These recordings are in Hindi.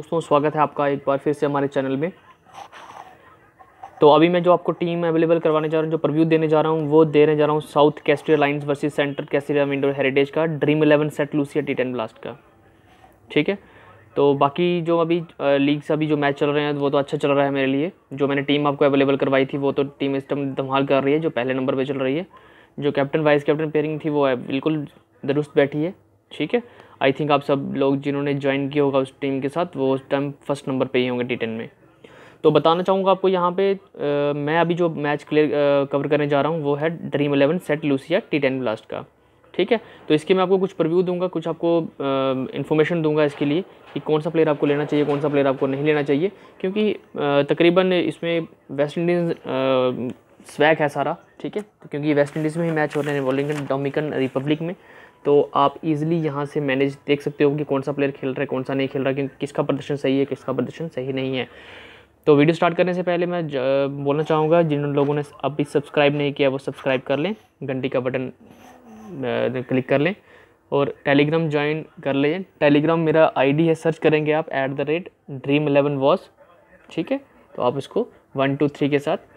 दोस्तों स्वागत है आपका एक बार फिर से हमारे चैनल में तो अभी मैं जो आपको टीम अवेलेबल करवाने जा रहा हूँ जो प्रव्यू देने जा रहा हूँ वो देने जा रहा हूँ south Castries lions versus centre Castries window heritage का Dream eleven Saint Lucia T ten blast का ठीक है तो बाकी जो अभी लीग से अभी जो मैच चल रहे हैं वो तो अच्छा चल रहा है मेरे लिए जो मैंने टीम आपको अवेलेबल करवाई थी वो तो टीम इस टाइम धमाल कर रही है जो पहले नंबर पर चल रही है जो कैप्टन वाइस कैप्टन पेयरिंग थी वो बिल्कुल दुरुस्त बैठी है ठीक है आई थिंक आप सब लोग जिन्होंने ज्वाइन किया होगा उस टीम के साथ वो उस टाइम फर्स्ट नंबर पे ही होंगे टी टेन में तो बताना चाहूँगा आपको यहाँ पे आ, मैं अभी जो मैच क्लियर कवर करने जा रहा हूँ वो है Dream eleven Saint Lucia T ten blast का ठीक है तो इसके मैं आपको कुछ प्रव्यू दूंगा कुछ आपको इन्फॉर्मेशन दूंगा इसके लिए कि कौन सा प्लेयर आपको लेना चाहिए कौन सा प्लेयर आपको नहीं लेना चाहिए क्योंकि तकरीबन इसमें वेस्ट इंडीज़ स्वैग है सारा ठीक है तो क्योंकि वेस्ट इंडीज़ में ही मैच हो रहे हैं डोमिकन रिपब्लिक में तो आप इजीली यहाँ से मैनेज देख सकते हो कि कौन सा प्लेयर खेल रहा है कौन सा नहीं खेल रहा क्योंकि किसका प्रदर्शन सही है किसका प्रदर्शन सही नहीं है तो वीडियो स्टार्ट करने से पहले मैं बोलना चाहूँगा जिन लोगों ने अभी सब्सक्राइब नहीं किया वो सब्सक्राइब कर लें घंटी का बटन क्लिक कर लें और टेलीग्राम ज्वाइन कर लें टेलीग्राम मेरा आईडी है सर्च करेंगे आप at the rate Dream eleven वॉस ठीक है तो आप इसको वन टू थ्री के साथ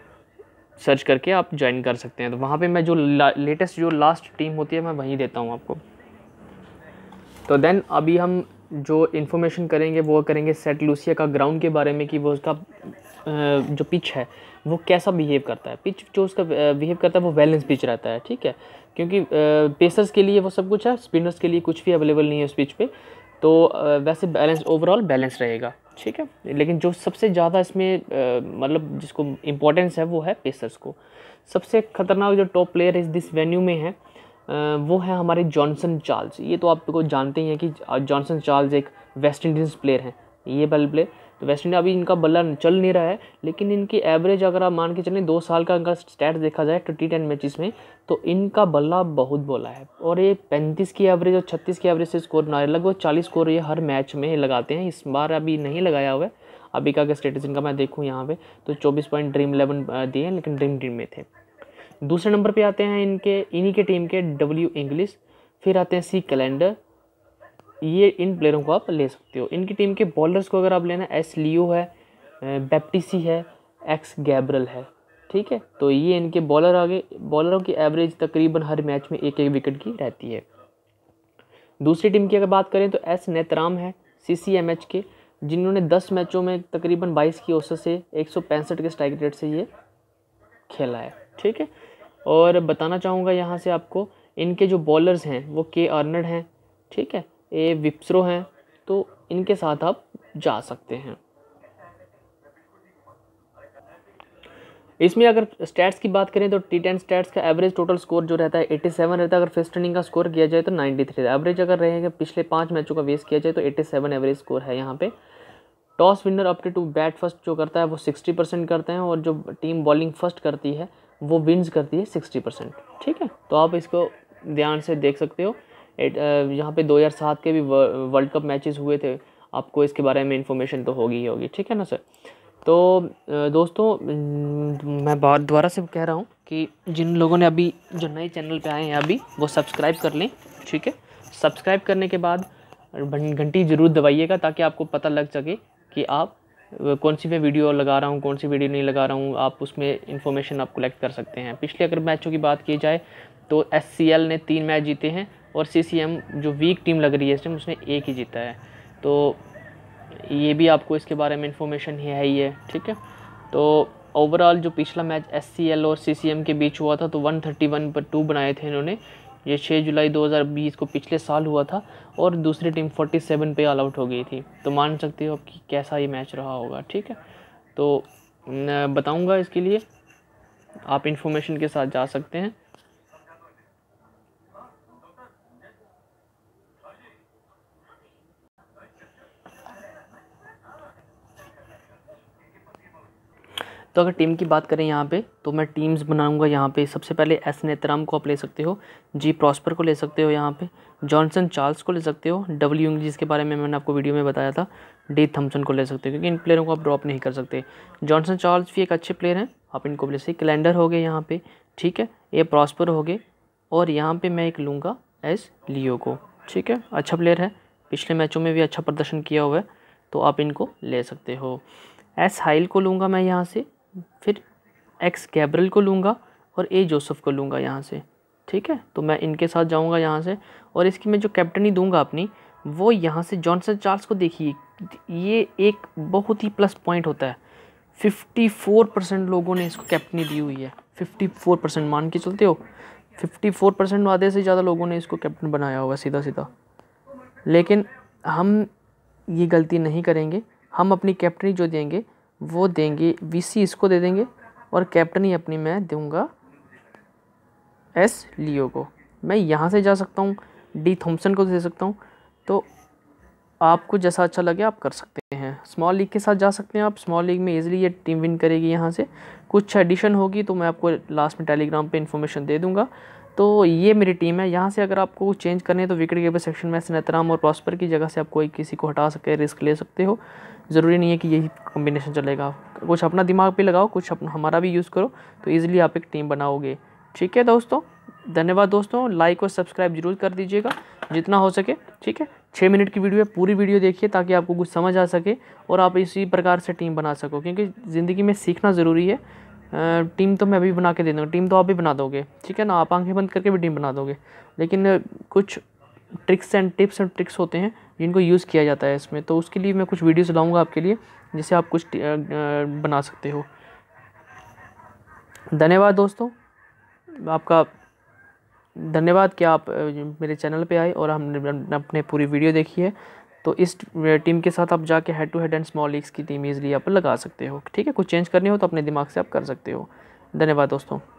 सर्च करके आप ज्वाइन कर सकते हैं तो वहाँ पे मैं जो लेटेस्ट जो लास्ट टीम होती है मैं वहीं देता हूँ आपको तो देन अभी हम जो इन्फॉर्मेशन करेंगे वो करेंगे सेट लूसिया का ग्राउंड के बारे में कि वो उसका जो पिच है वो कैसा बिहेव करता है पिच जो उसका बिहेव करता है वो बैलेंस पिच रहता है ठीक है क्योंकि पेसर्स के लिए वो सब कुछ है स्पिनर्स के लिए कुछ भी अवेलेबल नहीं है उस पिच पर तो वैसे बैलेंस ओवरऑल बैलेंस रहेगा ठीक है लेकिन जो सबसे ज़्यादा इसमें मतलब जिसको इम्पोर्टेंस है वो है पेसर्स को सबसे खतरनाक जो टॉप प्लेयर इस दिस वेन्यू में है वो है हमारे जॉनसन चार्ल्स ये तो आपको जानते ही हैं कि जॉनसन चार्ल्स एक वेस्ट इंडीज़ प्लेयर हैं ये बल प्लेयर तो वेस्ट इंडीज अभी इनका बल्ला चल नहीं रहा है लेकिन इनकी एवरेज अगर आप मान के चलें दो साल का इनका स्टैट देखा जाए ट्वेंटी टेन मैचेस में तो इनका बल्ला बहुत बोला है और ये पैंतीस की एवरेज और छत्तीस की एवरेज से स्कोर ना लगभग चालीस स्कोर ये हर मैच में लगाते हैं इस बार अभी नहीं लगाया हुआ है अभी का स्टेटस इनका मैं देखूँ यहाँ पर तो चौबीस पॉइंट ड्रीम इलेवन दिए हैं लेकिन ड्रीम टीम में थे दूसरे नंबर पर आते हैं इनके इन्हीं के टीम के डब्ल्यू इंग्लिश फिर आते हैं सी कैलेंडर ये इन प्लेयरों को आप ले सकते हो इनकी टीम के बॉलर्स को अगर आप लेना एस लियो है बैप्टिसी है एक्स गैब्रल है ठीक है तो ये इनके बॉलर आगे बॉलरों की एवरेज तकरीबन हर मैच में एक एक विकेट की रहती है दूसरी टीम की अगर बात करें तो एस नेतराम है सी सी एम एच के जिन्होंने 10 मैचों में तकरीबन 22 की औसत से एक के स्ट्राइक रेट से ये खेला है ठीक है और बताना चाहूँगा यहाँ से आपको इनके जो बॉलर्स हैं वो के आर्नड हैं ठीक है ये विप्सरो हैं तो इनके साथ आप जा सकते हैं इसमें अगर स्टैट्स की बात करें तो टी टेन स्टैट्स का एवरेज टोटल स्कोर जो रहता है 87 रहता है अगर फर्स्ट रनिंग का स्कोर किया जाए तो 93 थ्री एवरेज अगर रहेगा पिछले पाँच मैचों का वेस किया जाए तो 87 एवरेज स्कोर है यहाँ पे toss winner opt to bat first जो करता है वो 60 परसेंट करते हैं और जो टीम बॉलिंग फर्स्ट करती है वो विन्स करती है सिक्सटी परसेंट ठीक है तो आप इसको ध्यान से देख सकते हो एट uh, यहाँ पे 2007 के भी वर्ल्ड कप मैचेस हुए थे आपको इसके बारे में इन्फॉर्मेशन तो होगी ही होगी ठीक है ना सर तो uh, दोस्तों मैं बार दोबारा से कह रहा हूँ कि जिन लोगों ने अभी जो नए चैनल पे आए हैं अभी वो सब्सक्राइब कर लें ठीक है सब्सक्राइब करने के बाद घंटी ज़रूर दबाइएगा ताकि आपको पता लग सके कि आप कौन सी मैं वीडियो लगा रहा हूँ कौन सी वीडियो नहीं लगा रहा हूँ आप उसमें इन्फॉर्मेशन आप कलेक्ट कर सकते हैं पिछले अगर मैचों की बात की जाए तो एस ने तीन मैच जीते हैं और सी जो वीक टीम लग रही है इस टाइम उसने एक ही जीता है तो ये भी आपको इसके बारे में इन्फॉर्मेशन ही है ही है ठीक है तो ओवरऑल जो पिछला मैच एस और सी के बीच हुआ था तो 131 पर टू बनाए थे इन्होंने ये 6 जुलाई 2020 को पिछले साल हुआ था और दूसरी टीम 47 पे ऑल आउट हो गई थी तो मान सकते हो कि कैसा ये मैच रहा होगा ठीक है तो बताऊंगा इसके लिए आप इन्फॉर्मेशन के साथ जा सकते हैं तो अगर टीम की बात करें यहाँ पे तो मैं टीम्स बनाऊंगा यहाँ पे सबसे पहले एस नेतराम को आप ले सकते हो जी प्रॉस्पर को ले सकते हो यहाँ पे जॉनसन चार्ल्स को ले सकते हो डब्ल्यू इंग जिसके बारे में मैंने आपको वीडियो में बताया था डी थम्सन को ले सकते हो क्योंकि इन प्लेयरों को आप ड्रॉप नहीं कर सकते जॉनसन चार्ल्स भी एक अच्छे प्लेयर हैं आप इनको ले सकते कैलेंडर हो गए यहाँ पर ठीक है ए प्रॉस्पर हो गए और यहाँ पर मैं एक लूँगा एस लियो को ठीक है अच्छा प्लेयर है पिछले मैचों में भी अच्छा प्रदर्शन किया हुआ है तो आप इनको ले सकते हो एस हाइल को लूँगा मैं यहाँ से फिर एक्स गैब्रल को लूँगा और ए जोसफ को लूँगा यहाँ से ठीक है तो मैं इनके साथ जाऊँगा यहाँ से और इसकी मैं जो कैप्टनी दूँगा अपनी वो यहाँ से जॉनसन चार्ल्स को देखिए ये एक बहुत ही प्लस पॉइंट होता है 54 परसेंट लोगों ने इसको कैप्टनी दी हुई है 54 परसेंट मान के चलते हो 54 परसेंट आधे से ज़्यादा लोगों ने इसको कैप्टन बनाया होगा सीधा सीधा लेकिन हम ये गलती नहीं करेंगे हम अपनी कैप्टनी जो देंगे वो देंगे वीसी इसको दे देंगे और कैप्टन ही अपनी मैं दूंगा एस लियो को मैं यहाँ से जा सकता हूँ डी थॉम्सन को दे सकता हूँ तो आपको जैसा अच्छा लगे आप कर सकते हैं स्मॉल लीग के साथ जा सकते हैं आप स्मॉल लीग में इजीली ये टीम विन करेगी यहाँ से कुछ एडिशन होगी तो मैं आपको लास्ट में टेलीग्राम पे इन्फॉर्मेशन दे दूँगा तो ये मेरी टीम है यहाँ से अगर आपको चेंज करने हैं तो विकेट कीपर सेक्शन में सनेतराम और प्रॉस्पर की जगह से आप कोई किसी को हटा सकते रिस्क ले सकते हो ज़रूरी नहीं है कि यही कॉम्बिनेशन चलेगा कुछ अपना दिमाग भी लगाओ कुछ अपना हमारा भी यूज़ करो तो ईज़िली आप एक टीम बनाओगे ठीक है दोस्तों धन्यवाद दोस्तों लाइक और सब्सक्राइब जरूर कर दीजिएगा जितना हो सके ठीक है छः मिनट की वीडियो है पूरी वीडियो देखिए ताकि आपको कुछ समझ आ सके और आप इसी प्रकार से टीम बना सको क्योंकि ज़िंदगी में सीखना ज़रूरी है टीम तो मैं अभी बना के दे दूँगा टीम तो आप भी बना दोगे ठीक है ना आप आंखें बंद करके भी टीम बना दोगे लेकिन कुछ tricks and tips and tricks होते हैं जिनको यूज़ किया जाता है इसमें तो उसके लिए मैं कुछ वीडियोस लाऊंगा आपके लिए जिससे आप कुछ बना सकते हो धन्यवाद दोस्तों आपका धन्यवाद कि आप मेरे चैनल पे आए और हमने अपने पूरी वीडियो देखी है तो इस टीम के साथ आप जाके head to head and small leagues की टीम इजली आप लगा सकते हो ठीक है कुछ चेंज करनी हो तो अपने दिमाग से आप कर सकते हो धन्यवाद दोस्तों